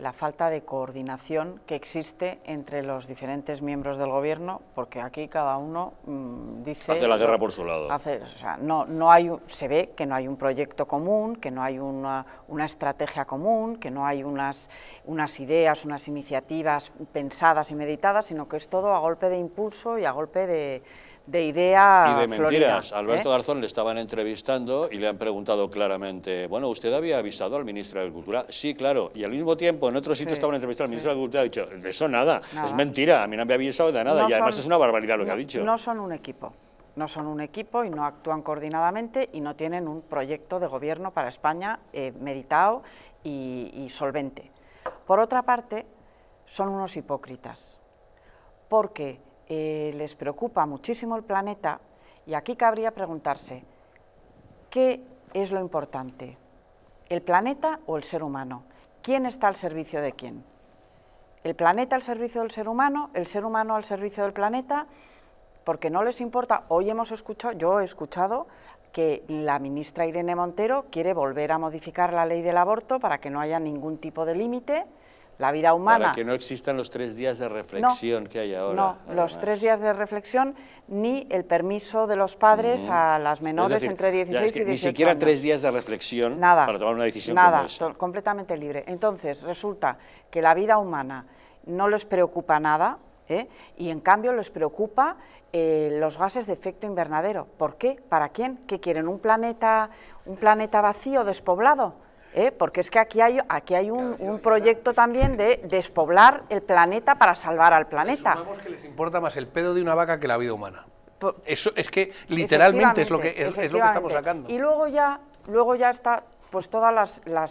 la falta de coordinación que existe entre los diferentes miembros del gobierno, porque aquí cada uno mm, dice... Hace la guerra por su lado. no, no hay, se ve que no hay un proyecto común, que no hay una, una estrategia común, que no hay unas, unas ideas, unas iniciativas pensadas y meditadas, sino que es todo a golpe de impulso y a golpe de, de idea Y de mentiras. Alberto ¿eh? Garzón le estaban entrevistando y le han preguntado claramente, bueno, ¿usted había avisado al ministro de Agricultura? Sí, claro. Y al mismo tiempo, en otro sitio estaban entrevistando al ministro de Agricultura y ha dicho, eso nada, es mentira, a mí no me había avisado de nada. y además es una barbaridad lo que ha dicho. No son un equipo. No son un equipo y no actúan coordinadamente y no tienen un proyecto de gobierno para España eh, meditado y, y solvente. Por otra parte, son unos hipócritas, porque eh, les preocupa muchísimo el planeta y aquí cabría preguntarse, ¿qué es lo importante? ¿El planeta o el ser humano? ¿Quién está al servicio de quién? ¿El planeta al servicio del ser humano? ¿El ser humano al servicio del planeta? Porque no les importa. Hoy hemos escuchado, yo he escuchado que la ministra Irene Montero quiere volver a modificar la ley del aborto para que no haya ningún tipo de límite la vida humana. Para que no existan los tres días de reflexión que hay ahora. No, los tres días de reflexión ni el permiso de los padres a las menores entre 16 y 18 Ni siquiera tres días de reflexión nada, para tomar una decisión Nada, completamente libre. Entonces, resulta que la vida humana no les preocupa nada ¿eh? y en cambio les preocupa eh, los gases de efecto invernadero. ¿Por qué? ¿Para quién? ¿Qué quieren? ¿Un planeta, un planeta vacío, despoblado? ¿eh? porque es que aquí hay, aquí hay un, proyecto también de despoblar el planeta para salvar al planeta. Supongamos que les importa más el pedo de una vaca que la vida humana. Eso es que literalmente es lo que, es, lo que estamos sacando. Y luego ya, luego ya está pues todas las